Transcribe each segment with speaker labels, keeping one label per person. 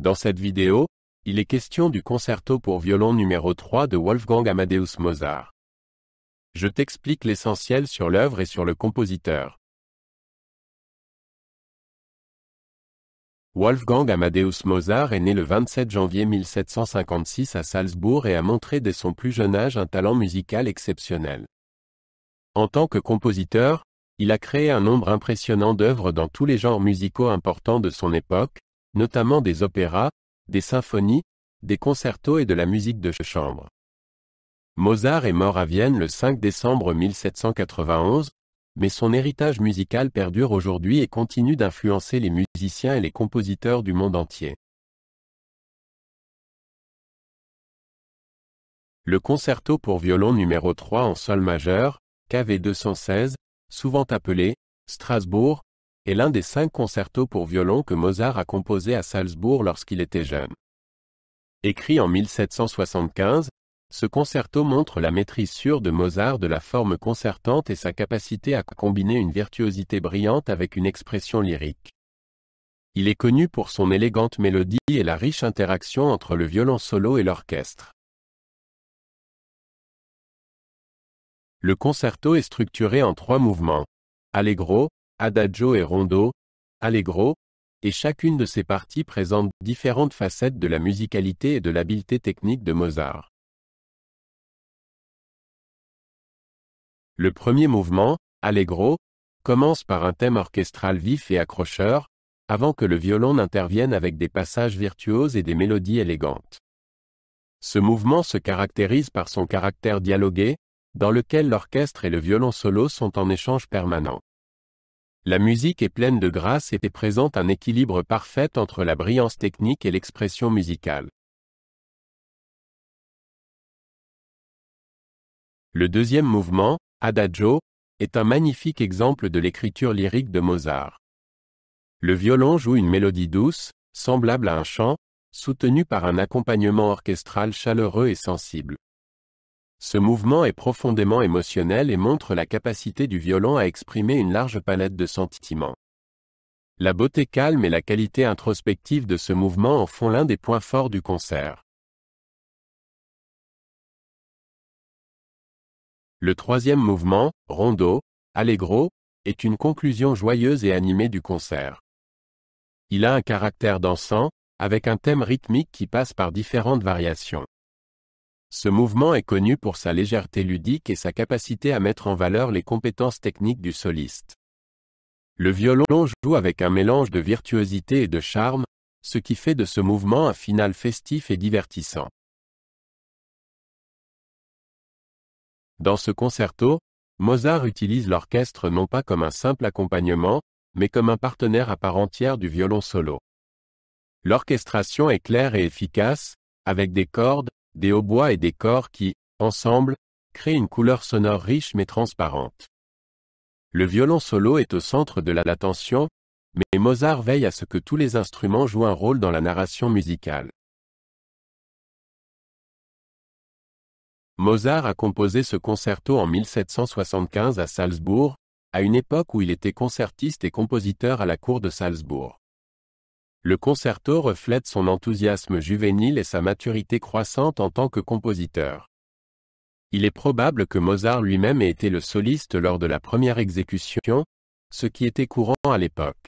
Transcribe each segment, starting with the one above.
Speaker 1: Dans cette vidéo, il est question du concerto pour violon numéro 3 de Wolfgang Amadeus Mozart. Je t'explique l'essentiel sur l'œuvre et sur le compositeur. Wolfgang Amadeus Mozart est né le 27 janvier 1756 à Salzbourg et a montré dès son plus jeune âge un talent musical exceptionnel. En tant que compositeur, il a créé un nombre impressionnant d'œuvres dans tous les genres musicaux importants de son époque, notamment des opéras, des symphonies, des concertos et de la musique de chambre. Mozart est mort à Vienne le 5 décembre 1791, mais son héritage musical perdure aujourd'hui et continue d'influencer les musiciens et les compositeurs du monde entier.
Speaker 2: Le concerto
Speaker 1: pour violon numéro 3 en sol majeur, KV 216, souvent appelé Strasbourg, est l'un des cinq concertos pour violon que Mozart a composé à Salzbourg lorsqu'il était jeune. Écrit en 1775, ce concerto montre la maîtrise sûre de Mozart de la forme concertante et sa capacité à combiner une virtuosité brillante avec une expression lyrique. Il est connu pour son élégante mélodie et la riche interaction entre le violon solo et l'orchestre. Le concerto est structuré en trois mouvements. Allegro, Adagio et Rondo, Allegro, et chacune de ces parties présente différentes facettes de la musicalité et de l'habileté technique de Mozart. Le premier mouvement, Allegro, commence par un thème orchestral vif et accrocheur, avant que le violon n'intervienne avec des passages virtuoses et des mélodies élégantes. Ce mouvement se caractérise par son caractère dialogué, dans lequel l'orchestre et le violon solo sont en échange permanent. La musique est pleine de grâce et présente un équilibre parfait entre la brillance technique et l'expression musicale. Le deuxième mouvement, Adagio, est un magnifique exemple de l'écriture lyrique de Mozart. Le violon joue une mélodie douce, semblable à un chant, soutenue par un accompagnement orchestral chaleureux et sensible. Ce mouvement est profondément émotionnel et montre la capacité du violon à exprimer une large palette de sentiments. La beauté calme et la qualité introspective de ce mouvement en font l'un des points forts du concert. Le troisième mouvement, Rondo, Allegro, est une conclusion joyeuse et animée du concert. Il a un caractère dansant, avec un thème rythmique qui passe par différentes variations. Ce mouvement est connu pour sa légèreté ludique et sa capacité à mettre en valeur les compétences techniques du soliste. Le violon joue avec un mélange de virtuosité et de charme, ce qui fait de ce mouvement un final festif et divertissant. Dans ce concerto, Mozart utilise l'orchestre non pas comme un simple accompagnement, mais comme un partenaire à part entière du violon solo. L'orchestration est claire et efficace, avec des cordes, des hautbois et des corps qui, ensemble, créent une couleur sonore riche mais transparente. Le violon solo est au centre de l'attention, mais Mozart veille à ce que tous les instruments jouent un rôle dans la narration musicale. Mozart a composé ce concerto en 1775 à Salzbourg, à une époque où il était concertiste et compositeur à la cour de Salzbourg. Le concerto reflète son enthousiasme juvénile et sa maturité croissante en tant que compositeur. Il est probable que Mozart lui-même ait été le soliste lors de la première exécution, ce qui était courant à l'époque.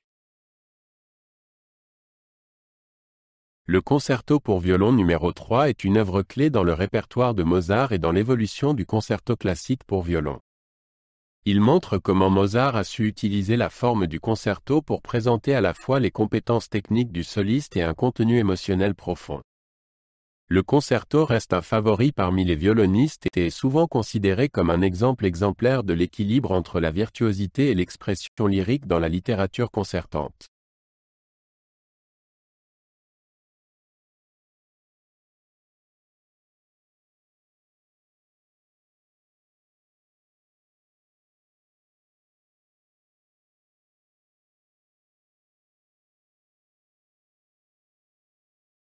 Speaker 1: Le concerto pour violon numéro 3 est une œuvre clé dans le répertoire de Mozart et dans l'évolution du concerto classique pour violon. Il montre comment Mozart a su utiliser la forme du concerto pour présenter à la fois les compétences techniques du soliste et un contenu émotionnel profond. Le concerto reste un favori parmi les violonistes et est souvent considéré comme un exemple exemplaire de l'équilibre entre la virtuosité et l'expression lyrique dans la littérature concertante.